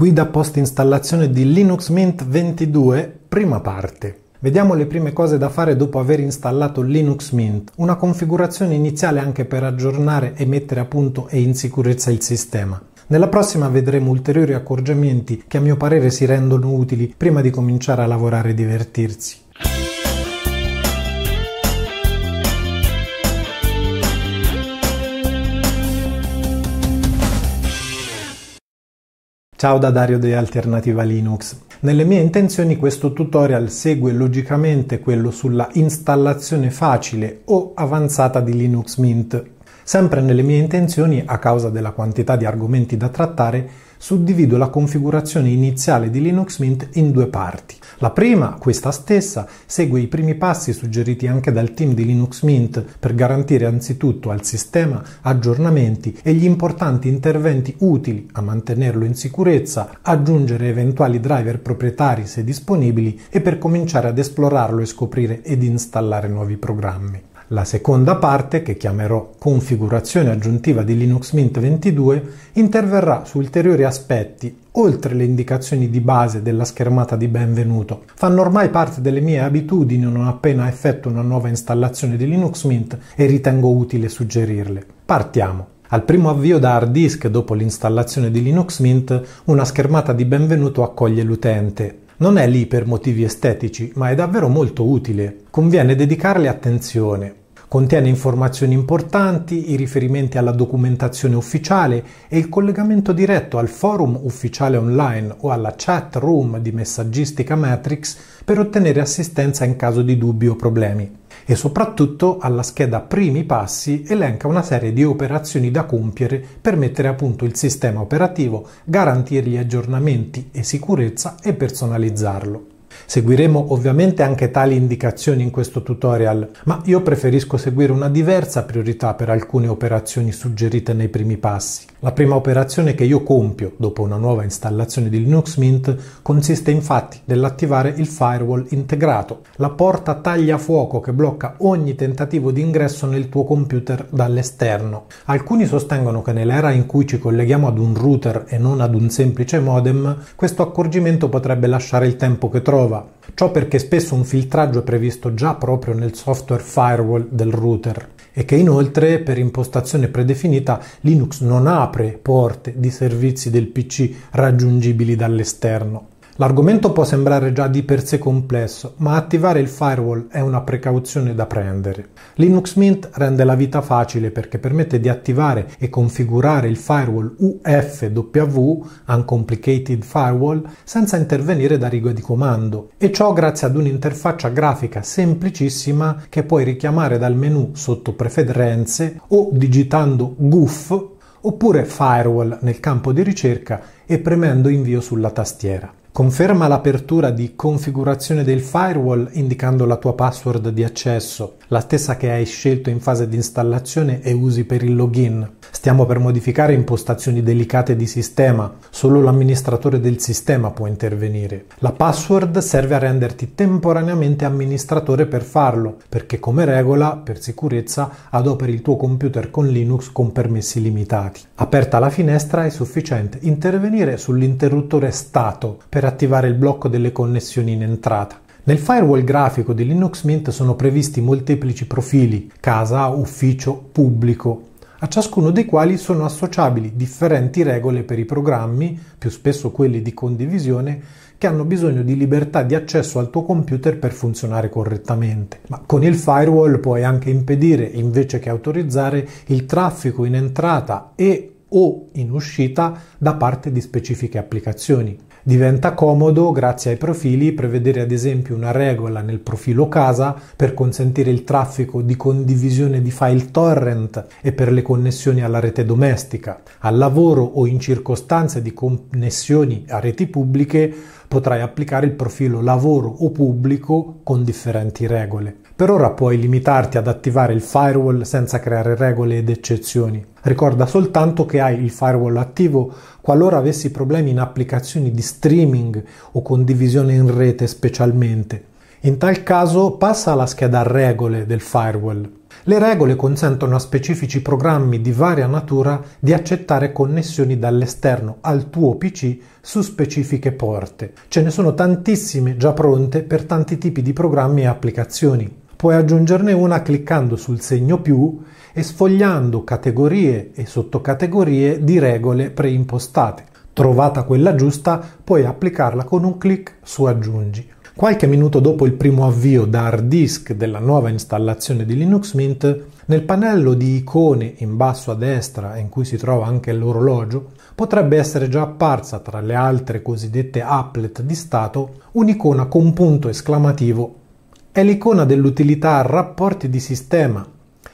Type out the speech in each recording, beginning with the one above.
Guida post installazione di Linux Mint 22, prima parte. Vediamo le prime cose da fare dopo aver installato Linux Mint, una configurazione iniziale anche per aggiornare e mettere a punto e in sicurezza il sistema. Nella prossima vedremo ulteriori accorgimenti che a mio parere si rendono utili prima di cominciare a lavorare e divertirsi. Ciao da Dario di Alternativa Linux. Nelle mie intenzioni questo tutorial segue logicamente quello sulla installazione facile o avanzata di Linux Mint. Sempre nelle mie intenzioni, a causa della quantità di argomenti da trattare, suddivido la configurazione iniziale di Linux Mint in due parti. La prima, questa stessa, segue i primi passi suggeriti anche dal team di Linux Mint per garantire anzitutto al sistema aggiornamenti e gli importanti interventi utili a mantenerlo in sicurezza, aggiungere eventuali driver proprietari se disponibili e per cominciare ad esplorarlo e scoprire ed installare nuovi programmi. La seconda parte, che chiamerò configurazione aggiuntiva di Linux Mint 22, interverrà su ulteriori aspetti, oltre le indicazioni di base della schermata di benvenuto. Fanno ormai parte delle mie abitudini non appena effetto una nuova installazione di Linux Mint e ritengo utile suggerirle. Partiamo. Al primo avvio da hard disk dopo l'installazione di Linux Mint, una schermata di benvenuto accoglie l'utente non è lì per motivi estetici, ma è davvero molto utile. Conviene dedicarle attenzione. Contiene informazioni importanti, i riferimenti alla documentazione ufficiale e il collegamento diretto al forum ufficiale online o alla chat room di messaggistica Matrix per ottenere assistenza in caso di dubbi o problemi e soprattutto alla scheda primi passi elenca una serie di operazioni da compiere per mettere a punto il sistema operativo, garantire gli aggiornamenti e sicurezza e personalizzarlo. Seguiremo ovviamente anche tali indicazioni in questo tutorial, ma io preferisco seguire una diversa priorità per alcune operazioni suggerite nei primi passi. La prima operazione che io compio dopo una nuova installazione di Linux Mint consiste infatti nell'attivare il firewall integrato, la porta tagliafuoco che blocca ogni tentativo di ingresso nel tuo computer dall'esterno. Alcuni sostengono che nell'era in cui ci colleghiamo ad un router e non ad un semplice modem, questo accorgimento potrebbe lasciare il tempo che trovo prova. Ciò perché spesso un filtraggio è previsto già proprio nel software firewall del router e che inoltre per impostazione predefinita Linux non apre porte di servizi del PC raggiungibili dall'esterno. L'argomento può sembrare già di per sé complesso, ma attivare il firewall è una precauzione da prendere. Linux Mint rende la vita facile perché permette di attivare e configurare il firewall UFW, Uncomplicated Firewall, senza intervenire da riga di comando, e ciò grazie ad un'interfaccia grafica semplicissima che puoi richiamare dal menu sotto preferenze o digitando GUF oppure firewall nel campo di ricerca e premendo invio sulla tastiera. Conferma l'apertura di configurazione del firewall indicando la tua password di accesso, la stessa che hai scelto in fase di installazione e usi per il login. Stiamo per modificare impostazioni delicate di sistema, solo l'amministratore del sistema può intervenire. La password serve a renderti temporaneamente amministratore per farlo, perché come regola, per sicurezza, adoperi il tuo computer con Linux con permessi limitati. Aperta la finestra è sufficiente intervenire sull'interruttore stato per attivare il blocco delle connessioni in entrata. Nel firewall grafico di Linux Mint sono previsti molteplici profili, casa, ufficio, pubblico, a ciascuno dei quali sono associabili differenti regole per i programmi, più spesso quelli di condivisione, che hanno bisogno di libertà di accesso al tuo computer per funzionare correttamente. Ma con il firewall puoi anche impedire, invece che autorizzare, il traffico in entrata e o in uscita da parte di specifiche applicazioni. Diventa comodo, grazie ai profili, prevedere ad esempio una regola nel profilo casa per consentire il traffico di condivisione di file torrent e per le connessioni alla rete domestica. Al lavoro o in circostanze di connessioni a reti pubbliche potrai applicare il profilo lavoro o pubblico con differenti regole. Per ora puoi limitarti ad attivare il firewall senza creare regole ed eccezioni. Ricorda soltanto che hai il firewall attivo qualora avessi problemi in applicazioni di streaming o condivisione in rete specialmente. In tal caso passa alla scheda regole del firewall. Le regole consentono a specifici programmi di varia natura di accettare connessioni dall'esterno al tuo PC su specifiche porte. Ce ne sono tantissime già pronte per tanti tipi di programmi e applicazioni. Puoi aggiungerne una cliccando sul segno più e sfogliando categorie e sottocategorie di regole preimpostate. Trovata quella giusta, puoi applicarla con un clic su aggiungi. Qualche minuto dopo il primo avvio da hard disk della nuova installazione di Linux Mint, nel pannello di icone in basso a destra, in cui si trova anche l'orologio, potrebbe essere già apparsa tra le altre cosiddette applet di stato un'icona con punto esclamativo è l'icona dell'utilità rapporti di sistema,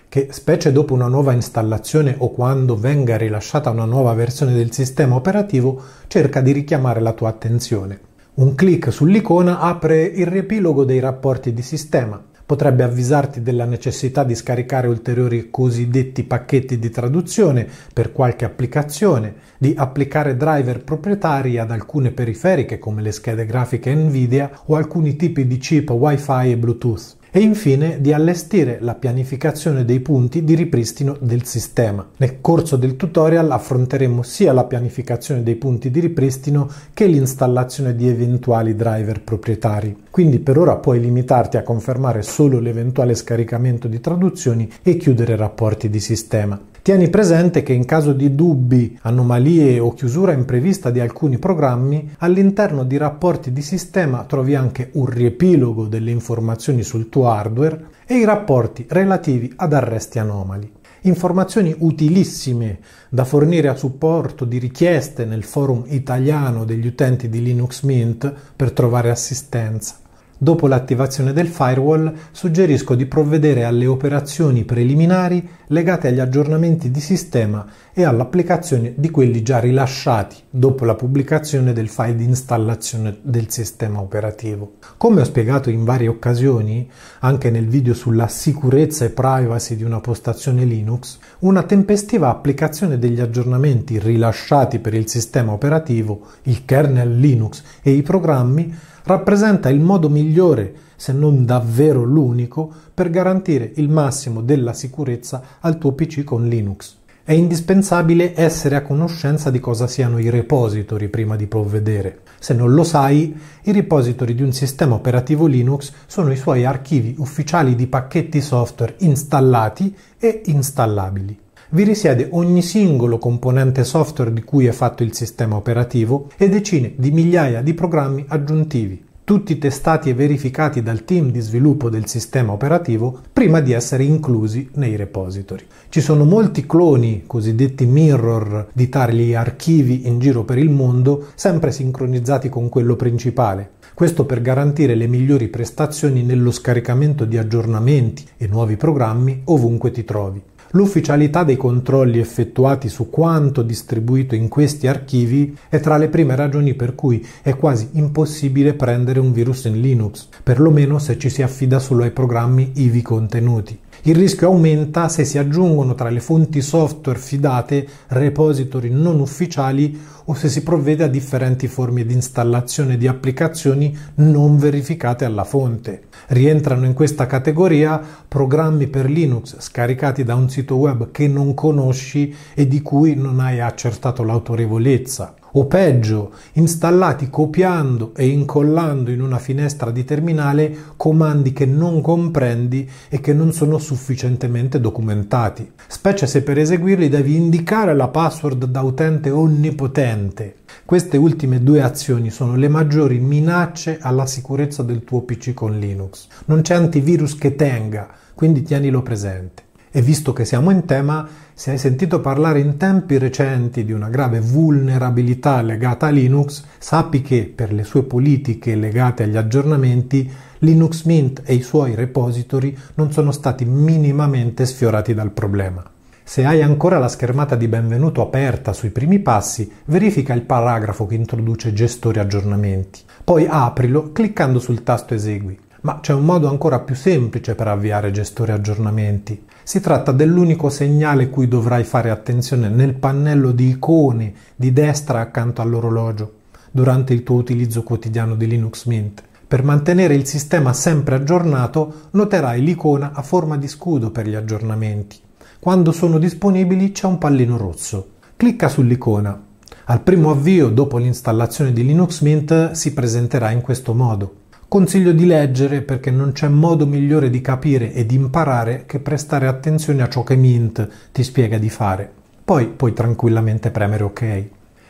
che specie dopo una nuova installazione o quando venga rilasciata una nuova versione del sistema operativo, cerca di richiamare la tua attenzione. Un clic sull'icona apre il riepilogo dei rapporti di sistema potrebbe avvisarti della necessità di scaricare ulteriori cosiddetti pacchetti di traduzione per qualche applicazione, di applicare driver proprietari ad alcune periferiche come le schede grafiche Nvidia o alcuni tipi di chip Wi-Fi e Bluetooth e infine di allestire la pianificazione dei punti di ripristino del sistema. Nel corso del tutorial affronteremo sia la pianificazione dei punti di ripristino che l'installazione di eventuali driver proprietari. Quindi per ora puoi limitarti a confermare solo l'eventuale scaricamento di traduzioni e chiudere rapporti di sistema. Tieni presente che in caso di dubbi, anomalie o chiusura imprevista di alcuni programmi, all'interno di rapporti di sistema trovi anche un riepilogo delle informazioni sul tuo hardware e i rapporti relativi ad arresti anomali informazioni utilissime da fornire a supporto di richieste nel forum italiano degli utenti di Linux Mint per trovare assistenza. Dopo l'attivazione del firewall suggerisco di provvedere alle operazioni preliminari legate agli aggiornamenti di sistema e all'applicazione di quelli già rilasciati dopo la pubblicazione del file di installazione del sistema operativo. Come ho spiegato in varie occasioni, anche nel video sulla sicurezza e privacy di una postazione Linux, una tempestiva applicazione degli aggiornamenti rilasciati per il sistema operativo, il kernel Linux e i programmi rappresenta il modo migliore, se non davvero l'unico, per garantire il massimo della sicurezza al tuo PC con Linux. È indispensabile essere a conoscenza di cosa siano i repository prima di provvedere. Se non lo sai, i repository di un sistema operativo Linux sono i suoi archivi ufficiali di pacchetti software installati e installabili vi risiede ogni singolo componente software di cui è fatto il sistema operativo e decine di migliaia di programmi aggiuntivi, tutti testati e verificati dal team di sviluppo del sistema operativo prima di essere inclusi nei repository. Ci sono molti cloni, cosiddetti mirror, di tali archivi in giro per il mondo, sempre sincronizzati con quello principale. Questo per garantire le migliori prestazioni nello scaricamento di aggiornamenti e nuovi programmi ovunque ti trovi. L'ufficialità dei controlli effettuati su quanto distribuito in questi archivi è tra le prime ragioni per cui è quasi impossibile prendere un virus in Linux, perlomeno se ci si affida solo ai programmi ivi contenuti. Il rischio aumenta se si aggiungono tra le fonti software fidate repository non ufficiali o se si provvede a differenti forme di installazione di applicazioni non verificate alla fonte. Rientrano in questa categoria programmi per Linux scaricati da un sito web che non conosci e di cui non hai accertato l'autorevolezza o peggio, installati copiando e incollando in una finestra di terminale comandi che non comprendi e che non sono sufficientemente documentati, specie se per eseguirli devi indicare la password da utente onnipotente. Queste ultime due azioni sono le maggiori minacce alla sicurezza del tuo PC con Linux. Non c'è antivirus che tenga, quindi tienilo presente. E visto che siamo in tema, se hai sentito parlare in tempi recenti di una grave vulnerabilità legata a Linux, sappi che per le sue politiche legate agli aggiornamenti, Linux Mint e i suoi repository non sono stati minimamente sfiorati dal problema. Se hai ancora la schermata di benvenuto aperta sui primi passi, verifica il paragrafo che introduce gestori aggiornamenti. Poi aprilo cliccando sul tasto esegui. Ma c'è un modo ancora più semplice per avviare gestori aggiornamenti. Si tratta dell'unico segnale cui dovrai fare attenzione nel pannello di icone di destra accanto all'orologio durante il tuo utilizzo quotidiano di Linux Mint. Per mantenere il sistema sempre aggiornato noterai l'icona a forma di scudo per gli aggiornamenti. Quando sono disponibili c'è un pallino rosso. Clicca sull'icona. Al primo avvio dopo l'installazione di Linux Mint si presenterà in questo modo. Consiglio di leggere perché non c'è modo migliore di capire ed imparare che prestare attenzione a ciò che Mint ti spiega di fare. Poi puoi tranquillamente premere OK.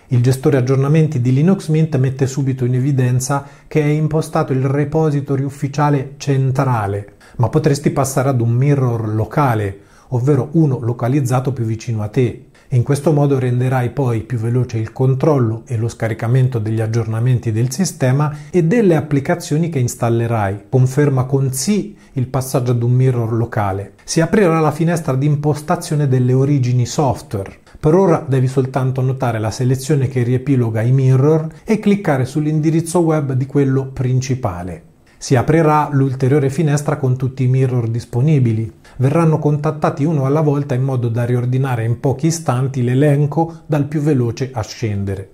Il gestore aggiornamenti di Linux Mint mette subito in evidenza che è impostato il repository ufficiale centrale, ma potresti passare ad un mirror locale, ovvero uno localizzato più vicino a te, in questo modo renderai poi più veloce il controllo e lo scaricamento degli aggiornamenti del sistema e delle applicazioni che installerai. Conferma con sì il passaggio ad un mirror locale. Si aprirà la finestra di impostazione delle origini software. Per ora devi soltanto notare la selezione che riepiloga i mirror e cliccare sull'indirizzo web di quello principale. Si aprirà l'ulteriore finestra con tutti i mirror disponibili. Verranno contattati uno alla volta in modo da riordinare in pochi istanti l'elenco dal più veloce a scendere.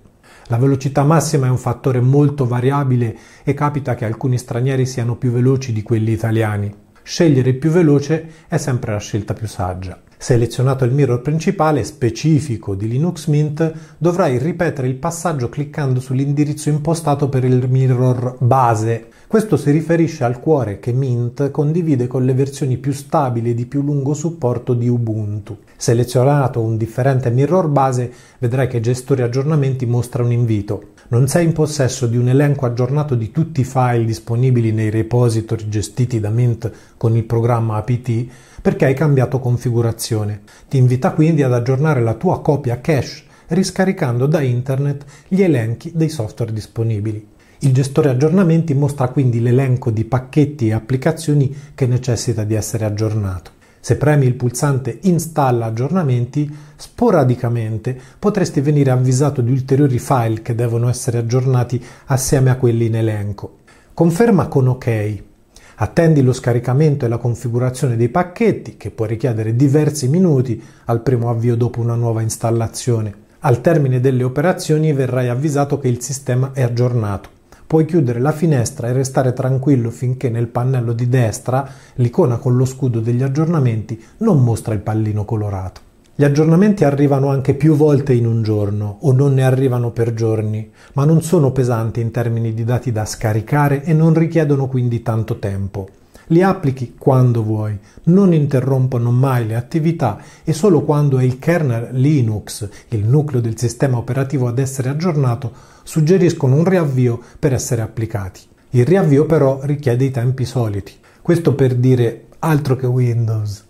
La velocità massima è un fattore molto variabile e capita che alcuni stranieri siano più veloci di quelli italiani. Scegliere il più veloce è sempre la scelta più saggia. Selezionato il mirror principale specifico di Linux Mint, dovrai ripetere il passaggio cliccando sull'indirizzo impostato per il mirror base questo si riferisce al cuore che Mint condivide con le versioni più stabili di più lungo supporto di Ubuntu. Selezionato un differente mirror base, vedrai che gestore aggiornamenti mostra un invito. Non sei in possesso di un elenco aggiornato di tutti i file disponibili nei repository gestiti da Mint con il programma APT perché hai cambiato configurazione. Ti invita quindi ad aggiornare la tua copia cache riscaricando da internet gli elenchi dei software disponibili. Il gestore aggiornamenti mostra quindi l'elenco di pacchetti e applicazioni che necessita di essere aggiornato. Se premi il pulsante Installa aggiornamenti, sporadicamente potresti venire avvisato di ulteriori file che devono essere aggiornati assieme a quelli in elenco. Conferma con OK. Attendi lo scaricamento e la configurazione dei pacchetti, che può richiedere diversi minuti al primo avvio dopo una nuova installazione. Al termine delle operazioni verrai avvisato che il sistema è aggiornato puoi chiudere la finestra e restare tranquillo finché nel pannello di destra l'icona con lo scudo degli aggiornamenti non mostra il pallino colorato. Gli aggiornamenti arrivano anche più volte in un giorno o non ne arrivano per giorni, ma non sono pesanti in termini di dati da scaricare e non richiedono quindi tanto tempo. Li applichi quando vuoi, non interrompono mai le attività e solo quando è il kernel Linux, il nucleo del sistema operativo ad essere aggiornato, suggeriscono un riavvio per essere applicati. Il riavvio però richiede i tempi soliti. Questo per dire altro che Windows.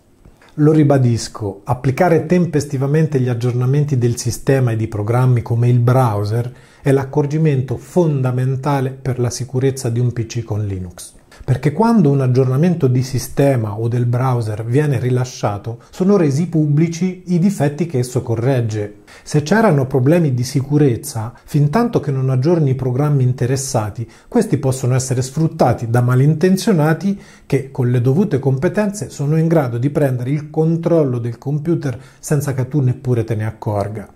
Lo ribadisco, applicare tempestivamente gli aggiornamenti del sistema e di programmi come il browser è l'accorgimento fondamentale per la sicurezza di un PC con Linux perché quando un aggiornamento di sistema o del browser viene rilasciato sono resi pubblici i difetti che esso corregge. Se c'erano problemi di sicurezza, fintanto che non aggiorni i programmi interessati, questi possono essere sfruttati da malintenzionati che con le dovute competenze sono in grado di prendere il controllo del computer senza che tu neppure te ne accorga.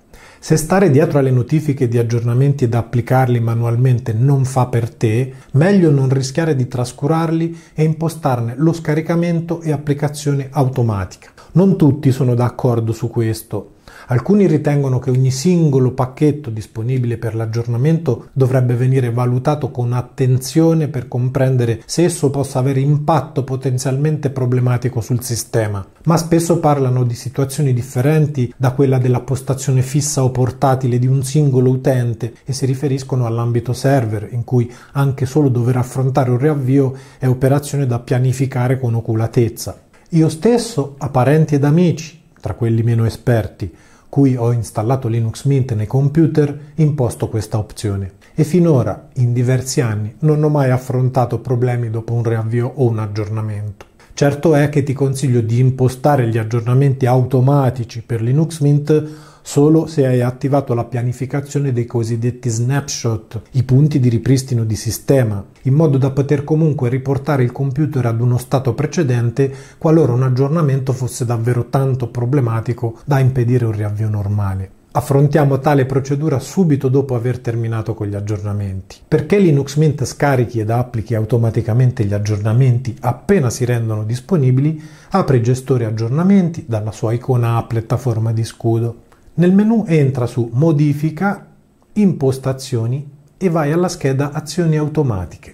Se stare dietro alle notifiche di aggiornamenti ed applicarli manualmente non fa per te, meglio non rischiare di trascurarli e impostarne lo scaricamento e applicazione automatica. Non tutti sono d'accordo su questo Alcuni ritengono che ogni singolo pacchetto disponibile per l'aggiornamento dovrebbe venire valutato con attenzione per comprendere se esso possa avere impatto potenzialmente problematico sul sistema, ma spesso parlano di situazioni differenti da quella della postazione fissa o portatile di un singolo utente e si riferiscono all'ambito server, in cui anche solo dover affrontare un riavvio è operazione da pianificare con oculatezza. Io stesso, a parenti ed amici, tra quelli meno esperti, cui ho installato Linux Mint nei computer, imposto questa opzione. E finora, in diversi anni, non ho mai affrontato problemi dopo un riavvio o un aggiornamento. Certo è che ti consiglio di impostare gli aggiornamenti automatici per Linux Mint solo se hai attivato la pianificazione dei cosiddetti snapshot, i punti di ripristino di sistema, in modo da poter comunque riportare il computer ad uno stato precedente qualora un aggiornamento fosse davvero tanto problematico da impedire un riavvio normale. Affrontiamo tale procedura subito dopo aver terminato con gli aggiornamenti. Perché Linux Mint scarichi ed applichi automaticamente gli aggiornamenti appena si rendono disponibili, apre Gestore aggiornamenti dalla sua icona a piattaforma di scudo. Nel menu entra su Modifica, Impostazioni e vai alla scheda Azioni automatiche.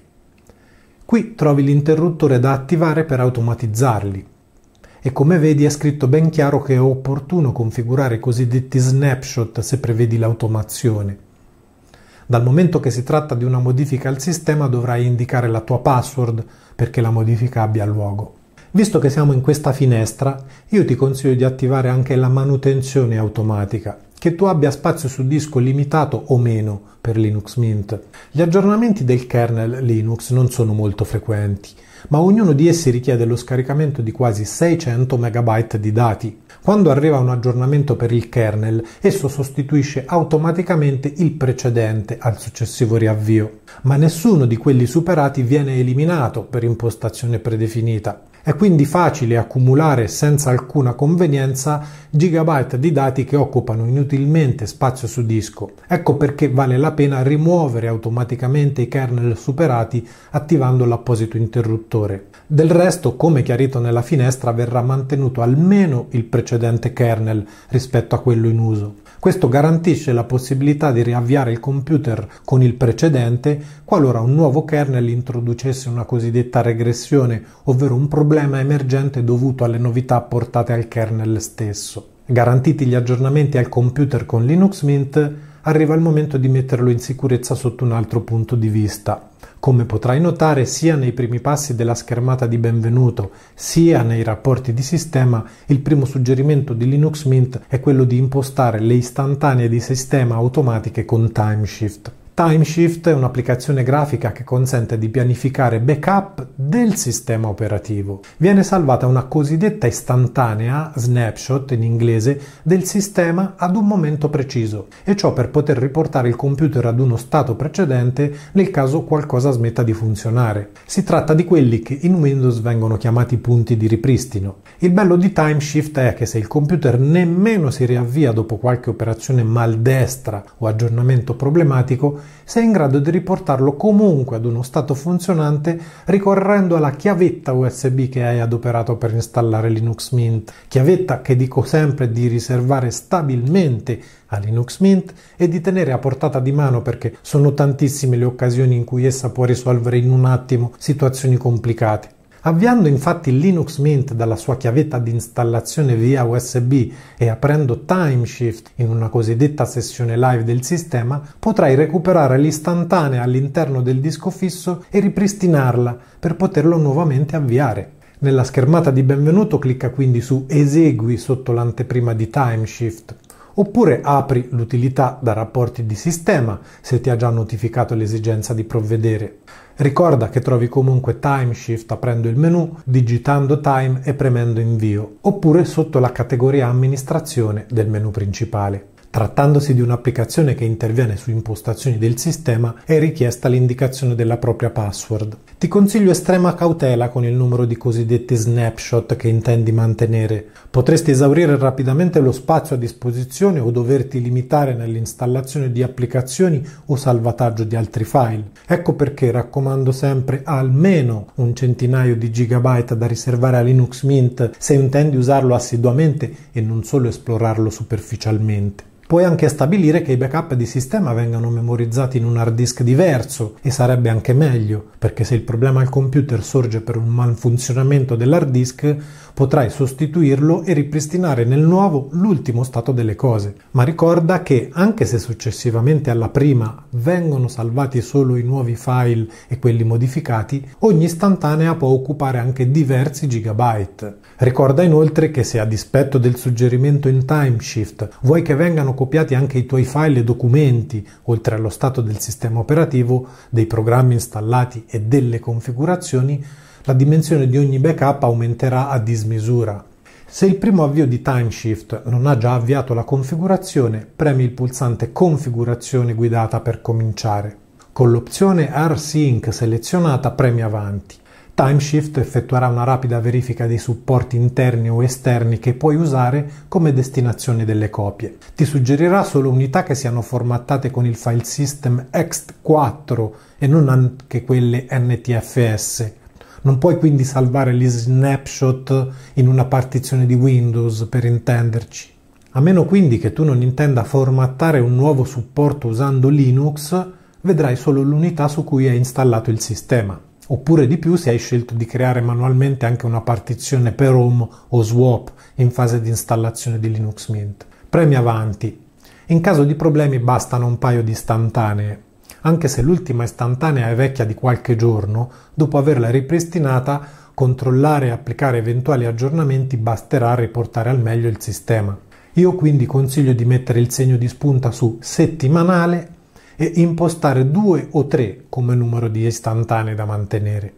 Qui trovi l'interruttore da attivare per automatizzarli e come vedi è scritto ben chiaro che è opportuno configurare i cosiddetti snapshot se prevedi l'automazione. Dal momento che si tratta di una modifica al sistema dovrai indicare la tua password perché la modifica abbia luogo. Visto che siamo in questa finestra, io ti consiglio di attivare anche la manutenzione automatica, che tu abbia spazio su disco limitato o meno per Linux Mint. Gli aggiornamenti del kernel Linux non sono molto frequenti, ma ognuno di essi richiede lo scaricamento di quasi 600 MB di dati, quando arriva un aggiornamento per il kernel, esso sostituisce automaticamente il precedente al successivo riavvio, ma nessuno di quelli superati viene eliminato per impostazione predefinita. È quindi facile accumulare senza alcuna convenienza gigabyte di dati che occupano inutilmente spazio su disco. Ecco perché vale la pena rimuovere automaticamente i kernel superati attivando l'apposito interruttore. Del resto, come chiarito nella finestra, verrà mantenuto almeno il precedente precedente kernel rispetto a quello in uso. Questo garantisce la possibilità di riavviare il computer con il precedente qualora un nuovo kernel introducesse una cosiddetta regressione, ovvero un problema emergente dovuto alle novità apportate al kernel stesso. Garantiti gli aggiornamenti al computer con Linux Mint, arriva il momento di metterlo in sicurezza sotto un altro punto di vista, come potrai notare sia nei primi passi della schermata di benvenuto sia nei rapporti di sistema, il primo suggerimento di Linux Mint è quello di impostare le istantanee di sistema automatiche con timeshift. TimeShift è un'applicazione grafica che consente di pianificare backup del sistema operativo. Viene salvata una cosiddetta istantanea, snapshot in inglese, del sistema ad un momento preciso, e ciò per poter riportare il computer ad uno stato precedente nel caso qualcosa smetta di funzionare. Si tratta di quelli che in Windows vengono chiamati punti di ripristino. Il bello di TimeShift è che se il computer nemmeno si riavvia dopo qualche operazione maldestra o aggiornamento problematico, sei in grado di riportarlo comunque ad uno stato funzionante ricorrendo alla chiavetta USB che hai adoperato per installare Linux Mint, chiavetta che dico sempre di riservare stabilmente a Linux Mint e di tenere a portata di mano perché sono tantissime le occasioni in cui essa può risolvere in un attimo situazioni complicate. Avviando infatti Linux Mint dalla sua chiavetta di installazione via USB e aprendo TimeShift in una cosiddetta sessione live del sistema, potrai recuperare l'istantanea all'interno del disco fisso e ripristinarla per poterlo nuovamente avviare. Nella schermata di benvenuto clicca quindi su Esegui sotto l'anteprima di TimeShift Oppure apri l'utilità da rapporti di sistema se ti ha già notificato l'esigenza di provvedere. Ricorda che trovi comunque Time Shift aprendo il menu, digitando Time e premendo invio, oppure sotto la categoria amministrazione del menu principale. Trattandosi di un'applicazione che interviene su impostazioni del sistema, è richiesta l'indicazione della propria password. Ti consiglio estrema cautela con il numero di cosiddetti snapshot che intendi mantenere. Potresti esaurire rapidamente lo spazio a disposizione o doverti limitare nell'installazione di applicazioni o salvataggio di altri file. Ecco perché raccomando sempre almeno un centinaio di gigabyte da riservare a Linux Mint se intendi usarlo assiduamente e non solo esplorarlo superficialmente. Puoi anche stabilire che i backup di sistema vengano memorizzati in un hard disk diverso e sarebbe anche meglio, perché se il problema al computer sorge per un malfunzionamento dell'hard disk, potrai sostituirlo e ripristinare nel nuovo l'ultimo stato delle cose. Ma ricorda che anche se successivamente alla prima vengono salvati solo i nuovi file e quelli modificati, ogni istantanea può occupare anche diversi gigabyte. Ricorda inoltre che se a dispetto del suggerimento in timeshift vuoi che vengano copiati anche i tuoi file e documenti, oltre allo stato del sistema operativo, dei programmi installati e delle configurazioni, la dimensione di ogni backup aumenterà a dismisura. Se il primo avvio di TimeShift non ha già avviato la configurazione, premi il pulsante Configurazione guidata per cominciare. Con l'opzione R-Sync selezionata premi Avanti. TimeShift effettuerà una rapida verifica dei supporti interni o esterni che puoi usare come destinazione delle copie. Ti suggerirà solo unità che siano formattate con il file system ext4 e non anche quelle NTFS non puoi quindi salvare gli snapshot in una partizione di Windows, per intenderci. A meno quindi che tu non intenda formattare un nuovo supporto usando Linux, vedrai solo l'unità su cui è installato il sistema. Oppure di più se hai scelto di creare manualmente anche una partizione per home o swap in fase di installazione di Linux Mint. Premi avanti. In caso di problemi bastano un paio di istantanee anche se l'ultima istantanea è vecchia di qualche giorno, dopo averla ripristinata, controllare e applicare eventuali aggiornamenti basterà a riportare al meglio il sistema. Io quindi consiglio di mettere il segno di spunta su settimanale e impostare due o tre come numero di istantanee da mantenere.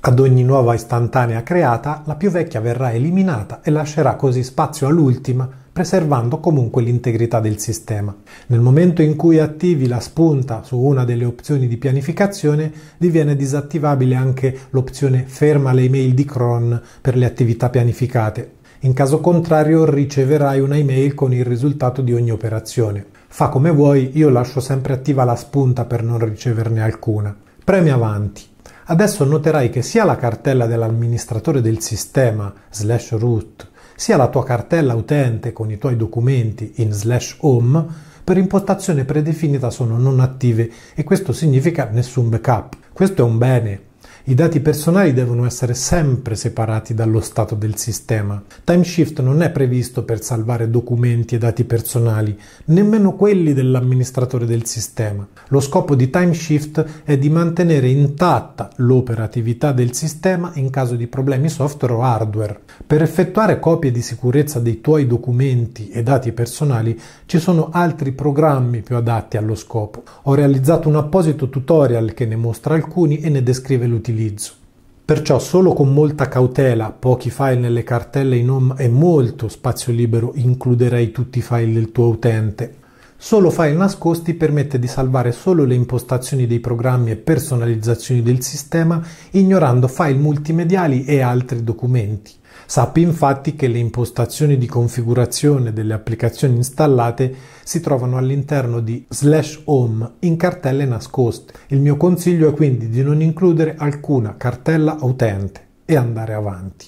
Ad ogni nuova istantanea creata, la più vecchia verrà eliminata e lascerà così spazio all'ultima, preservando comunque l'integrità del sistema. Nel momento in cui attivi la spunta su una delle opzioni di pianificazione, diviene disattivabile anche l'opzione ferma le email di cron per le attività pianificate. In caso contrario riceverai una email con il risultato di ogni operazione. Fa come vuoi, io lascio sempre attiva la spunta per non riceverne alcuna. Premi avanti. Adesso noterai che sia la cartella dell'amministratore del sistema slash root sia la tua cartella utente con i tuoi documenti in slash home per impostazione predefinita sono non attive e questo significa nessun backup. Questo è un bene i dati personali devono essere sempre separati dallo stato del sistema. Timeshift non è previsto per salvare documenti e dati personali, nemmeno quelli dell'amministratore del sistema. Lo scopo di Timeshift è di mantenere intatta l'operatività del sistema in caso di problemi software o hardware. Per effettuare copie di sicurezza dei tuoi documenti e dati personali ci sono altri programmi più adatti allo scopo. Ho realizzato un apposito tutorial che ne mostra alcuni e ne descrive l'utilizzo utilizzo. Perciò solo con molta cautela, pochi file nelle cartelle in home e molto spazio libero includerei tutti i file del tuo utente. Solo file nascosti permette di salvare solo le impostazioni dei programmi e personalizzazioni del sistema, ignorando file multimediali e altri documenti. Sappi infatti che le impostazioni di configurazione delle applicazioni installate si trovano all'interno di slash home in cartelle nascoste. Il mio consiglio è quindi di non includere alcuna cartella utente e andare avanti.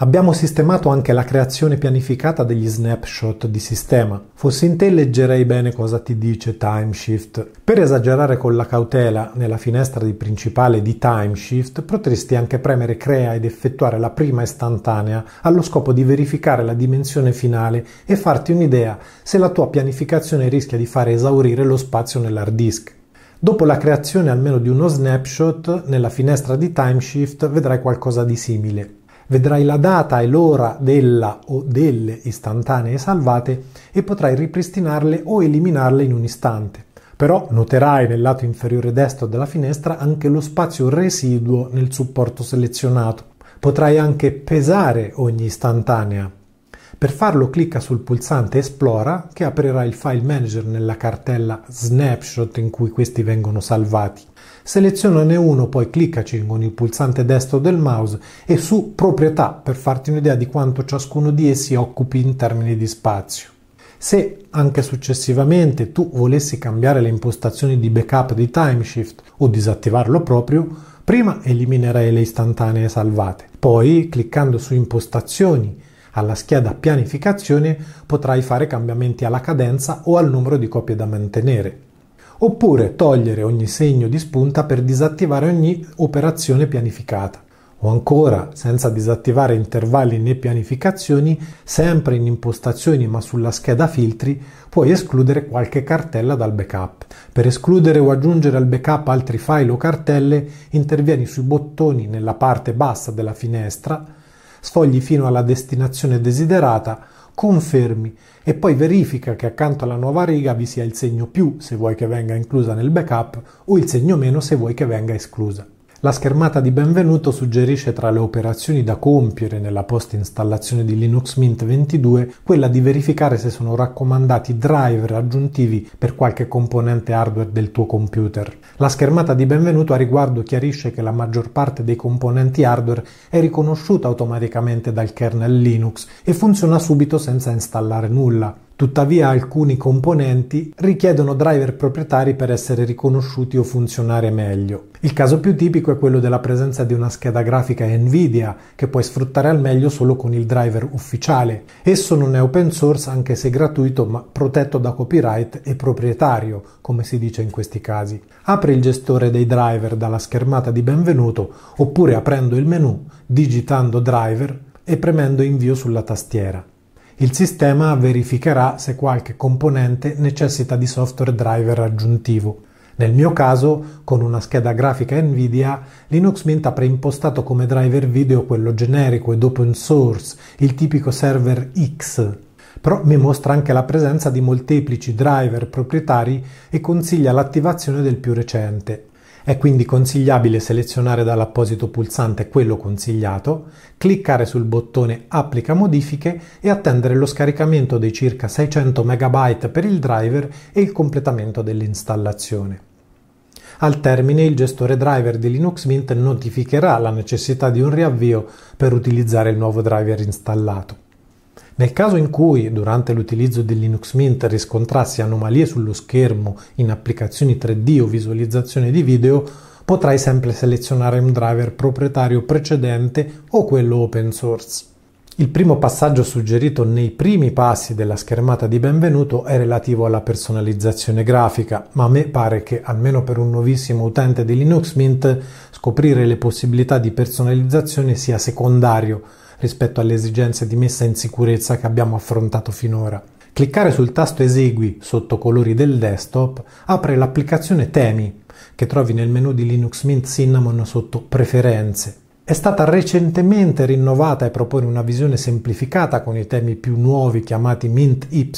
Abbiamo sistemato anche la creazione pianificata degli snapshot di sistema. Fossi in te leggerei bene cosa ti dice Timeshift. Per esagerare con la cautela, nella finestra di principale di Timeshift potresti anche premere crea ed effettuare la prima istantanea allo scopo di verificare la dimensione finale e farti un'idea se la tua pianificazione rischia di fare esaurire lo spazio nell'hard disk. Dopo la creazione almeno di uno snapshot, nella finestra di timeshift vedrai qualcosa di simile vedrai la data e l'ora della o delle istantanee salvate e potrai ripristinarle o eliminarle in un istante. Però noterai nel lato inferiore destro della finestra anche lo spazio residuo nel supporto selezionato. Potrai anche pesare ogni istantanea. Per farlo clicca sul pulsante Esplora che aprirà il file manager nella cartella Snapshot in cui questi vengono salvati. Selezionane uno, poi cliccaci con il pulsante destro del mouse e su Proprietà per farti un'idea di quanto ciascuno di essi occupi in termini di spazio. Se anche successivamente tu volessi cambiare le impostazioni di backup di Timeshift o disattivarlo proprio, prima eliminerei le istantanee salvate, poi cliccando su Impostazioni alla scheda pianificazione potrai fare cambiamenti alla cadenza o al numero di copie da mantenere. Oppure togliere ogni segno di spunta per disattivare ogni operazione pianificata. O ancora, senza disattivare intervalli né pianificazioni, sempre in impostazioni ma sulla scheda filtri, puoi escludere qualche cartella dal backup. Per escludere o aggiungere al backup altri file o cartelle, intervieni sui bottoni nella parte bassa della finestra sfogli fino alla destinazione desiderata, confermi e poi verifica che accanto alla nuova riga vi sia il segno più se vuoi che venga inclusa nel backup o il segno meno se vuoi che venga esclusa. La schermata di benvenuto suggerisce tra le operazioni da compiere nella post-installazione di Linux Mint 22 quella di verificare se sono raccomandati driver aggiuntivi per qualche componente hardware del tuo computer. La schermata di benvenuto a riguardo chiarisce che la maggior parte dei componenti hardware è riconosciuta automaticamente dal kernel Linux e funziona subito senza installare nulla. Tuttavia alcuni componenti richiedono driver proprietari per essere riconosciuti o funzionare meglio. Il caso più tipico è quello della presenza di una scheda grafica Nvidia che puoi sfruttare al meglio solo con il driver ufficiale. Esso non è open source anche se gratuito ma protetto da copyright e proprietario, come si dice in questi casi. Apri il gestore dei driver dalla schermata di benvenuto oppure aprendo il menu, digitando driver e premendo invio sulla tastiera. Il sistema verificherà se qualche componente necessita di software driver aggiuntivo. Nel mio caso, con una scheda grafica Nvidia, Linux Mint ha preimpostato come driver video quello generico ed open source, il tipico server X, però mi mostra anche la presenza di molteplici driver proprietari e consiglia l'attivazione del più recente. È quindi consigliabile selezionare dall'apposito pulsante quello consigliato, cliccare sul bottone Applica modifiche e attendere lo scaricamento dei circa 600 MB per il driver e il completamento dell'installazione. Al termine il gestore driver di Linux Mint notificherà la necessità di un riavvio per utilizzare il nuovo driver installato. Nel caso in cui durante l'utilizzo di Linux Mint riscontrassi anomalie sullo schermo in applicazioni 3D o visualizzazione di video, potrai sempre selezionare un driver proprietario precedente o quello open source. Il primo passaggio suggerito nei primi passi della schermata di benvenuto è relativo alla personalizzazione grafica, ma a me pare che, almeno per un nuovissimo utente di Linux Mint, scoprire le possibilità di personalizzazione sia secondario rispetto alle esigenze di messa in sicurezza che abbiamo affrontato finora. Cliccare sul tasto Esegui sotto colori del desktop apre l'applicazione Temi, che trovi nel menu di Linux Mint Cinnamon sotto Preferenze. È stata recentemente rinnovata e propone una visione semplificata con i temi più nuovi chiamati Mint Y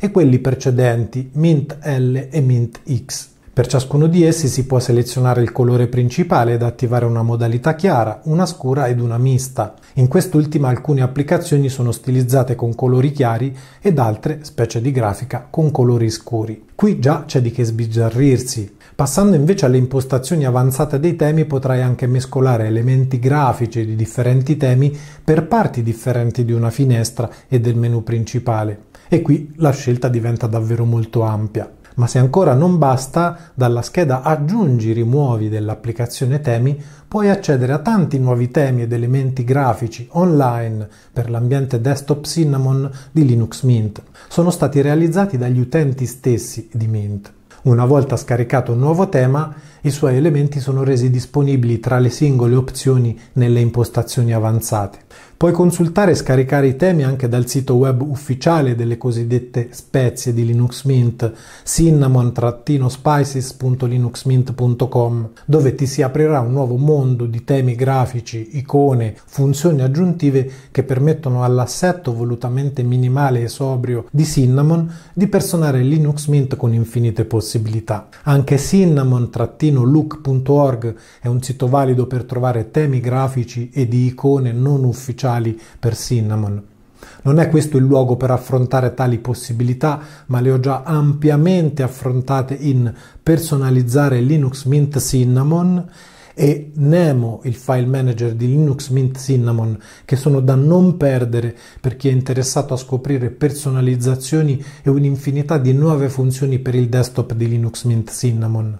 e quelli precedenti Mint L e Mint X. Per ciascuno di essi si può selezionare il colore principale ed attivare una modalità chiara, una scura ed una mista. In quest'ultima alcune applicazioni sono stilizzate con colori chiari ed altre, specie di grafica, con colori scuri. Qui già c'è di che sbizzarrirsi. Passando invece alle impostazioni avanzate dei temi potrai anche mescolare elementi grafici di differenti temi per parti differenti di una finestra e del menu principale. E qui la scelta diventa davvero molto ampia ma se ancora non basta, dalla scheda Aggiungi rimuovi dell'applicazione temi puoi accedere a tanti nuovi temi ed elementi grafici online per l'ambiente desktop Cinnamon di Linux Mint. Sono stati realizzati dagli utenti stessi di Mint. Una volta scaricato un nuovo tema, i suoi elementi sono resi disponibili tra le singole opzioni nelle impostazioni avanzate. Puoi consultare e scaricare i temi anche dal sito web ufficiale delle cosiddette spezie di Linux Mint, cinnamon-spices.linuxmint.com, dove ti si aprirà un nuovo mondo di temi grafici, icone, funzioni aggiuntive che permettono all'assetto volutamente minimale e sobrio di Cinnamon di personare Linux Mint con infinite possibilità. Anche cinnamon-spices look.org è un sito valido per trovare temi grafici e di icone non ufficiali per Cinnamon. Non è questo il luogo per affrontare tali possibilità, ma le ho già ampiamente affrontate in personalizzare Linux Mint Cinnamon e Nemo, il file manager di Linux Mint Cinnamon, che sono da non perdere per chi è interessato a scoprire personalizzazioni e un'infinità di nuove funzioni per il desktop di Linux Mint Cinnamon.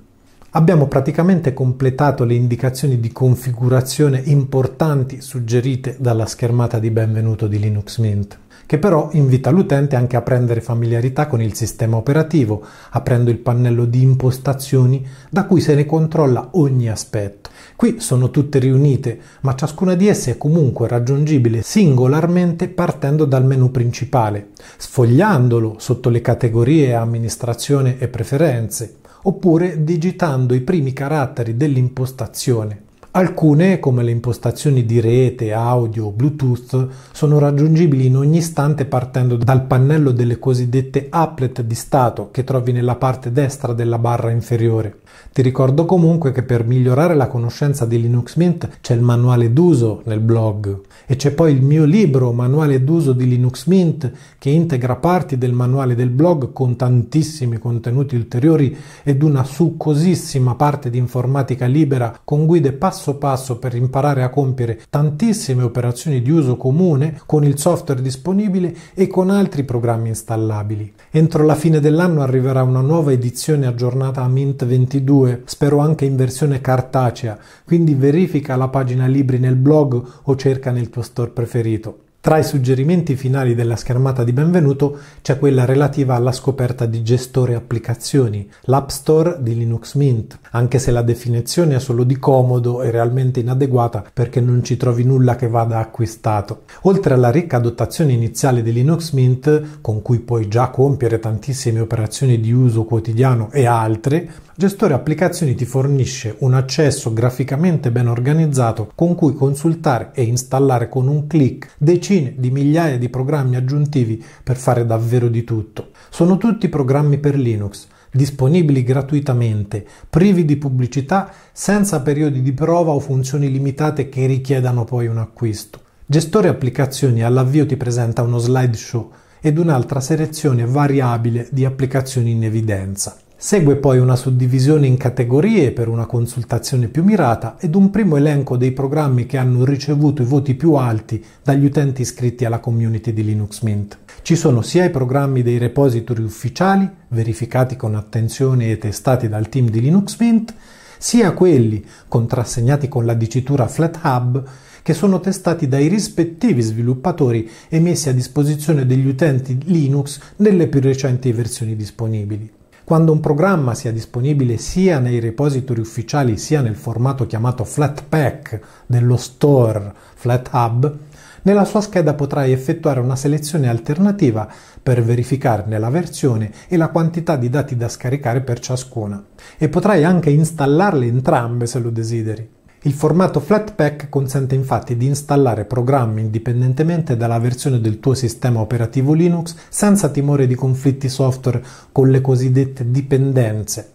Abbiamo praticamente completato le indicazioni di configurazione importanti suggerite dalla schermata di benvenuto di Linux Mint, che però invita l'utente anche a prendere familiarità con il sistema operativo, aprendo il pannello di impostazioni da cui se ne controlla ogni aspetto. Qui sono tutte riunite, ma ciascuna di esse è comunque raggiungibile singolarmente partendo dal menu principale, sfogliandolo sotto le categorie amministrazione e preferenze oppure digitando i primi caratteri dell'impostazione. Alcune, come le impostazioni di rete, audio, Bluetooth, sono raggiungibili in ogni istante partendo dal pannello delle cosiddette applet di stato che trovi nella parte destra della barra inferiore. Ti ricordo comunque che per migliorare la conoscenza di Linux Mint c'è il manuale d'uso nel blog e c'è poi il mio libro Manuale d'uso di Linux Mint che integra parti del manuale del blog con tantissimi contenuti ulteriori ed una succosissima parte di informatica libera con guide passo passo passo per imparare a compiere tantissime operazioni di uso comune con il software disponibile e con altri programmi installabili. Entro la fine dell'anno arriverà una nuova edizione aggiornata a Mint 22, spero anche in versione cartacea, quindi verifica la pagina libri nel blog o cerca nel tuo store preferito. Tra i suggerimenti finali della schermata di benvenuto c'è quella relativa alla scoperta di gestore applicazioni, l'App Store di Linux Mint, anche se la definizione è solo di comodo e realmente inadeguata perché non ci trovi nulla che vada acquistato. Oltre alla ricca dotazione iniziale di Linux Mint, con cui puoi già compiere tantissime operazioni di uso quotidiano e altre, Gestore Applicazioni ti fornisce un accesso graficamente ben organizzato con cui consultare e installare con un clic decine di migliaia di programmi aggiuntivi per fare davvero di tutto. Sono tutti programmi per Linux, disponibili gratuitamente, privi di pubblicità, senza periodi di prova o funzioni limitate che richiedano poi un acquisto. Gestore Applicazioni all'avvio ti presenta uno slideshow ed un'altra selezione variabile di applicazioni in evidenza. Segue poi una suddivisione in categorie per una consultazione più mirata ed un primo elenco dei programmi che hanno ricevuto i voti più alti dagli utenti iscritti alla community di Linux Mint. Ci sono sia i programmi dei repository ufficiali, verificati con attenzione e testati dal team di Linux Mint, sia quelli contrassegnati con la dicitura FlatHub che sono testati dai rispettivi sviluppatori e messi a disposizione degli utenti Linux nelle più recenti versioni disponibili. Quando un programma sia disponibile sia nei repository ufficiali sia nel formato chiamato Flatpak dello store FlatHub, nella sua scheda potrai effettuare una selezione alternativa per verificarne la versione e la quantità di dati da scaricare per ciascuna e potrai anche installarle entrambe se lo desideri. Il formato Flatpak consente infatti di installare programmi indipendentemente dalla versione del tuo sistema operativo Linux senza timore di conflitti software con le cosiddette dipendenze,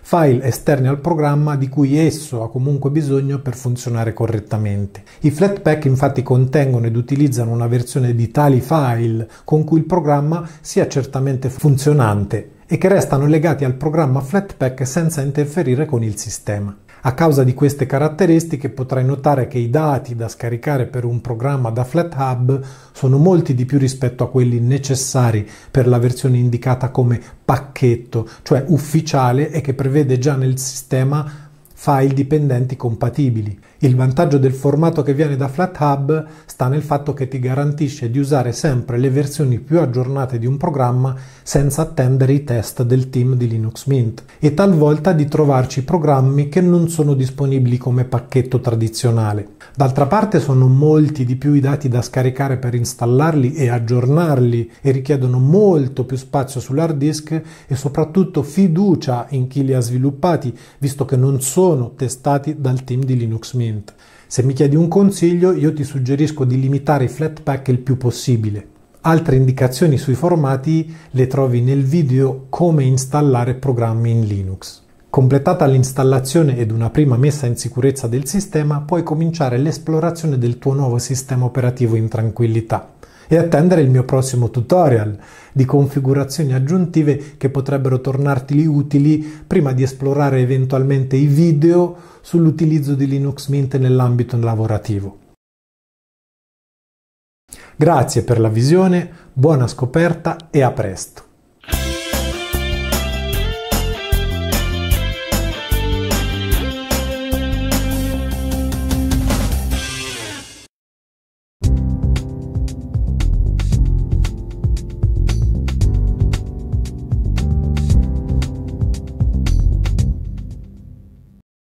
file esterni al programma di cui esso ha comunque bisogno per funzionare correttamente. I Flatpak infatti contengono ed utilizzano una versione di tali file con cui il programma sia certamente funzionante e che restano legati al programma Flatpak senza interferire con il sistema. A causa di queste caratteristiche potrai notare che i dati da scaricare per un programma da FlatHub sono molti di più rispetto a quelli necessari per la versione indicata come pacchetto, cioè ufficiale e che prevede già nel sistema file dipendenti compatibili. Il vantaggio del formato che viene da FlatHub sta nel fatto che ti garantisce di usare sempre le versioni più aggiornate di un programma senza attendere i test del team di Linux Mint e talvolta di trovarci programmi che non sono disponibili come pacchetto tradizionale. D'altra parte sono molti di più i dati da scaricare per installarli e aggiornarli e richiedono molto più spazio sull'hard disk e soprattutto fiducia in chi li ha sviluppati visto che non sono testati dal team di Linux Mint niente. Se mi chiedi un consiglio, io ti suggerisco di limitare i flatpak il più possibile. Altre indicazioni sui formati le trovi nel video Come installare programmi in Linux. Completata l'installazione ed una prima messa in sicurezza del sistema, puoi cominciare l'esplorazione del tuo nuovo sistema operativo in tranquillità e attendere il mio prossimo tutorial di configurazioni aggiuntive che potrebbero tornarti utili prima di esplorare eventualmente i video sull'utilizzo di Linux Mint nell'ambito lavorativo. Grazie per la visione, buona scoperta e a presto!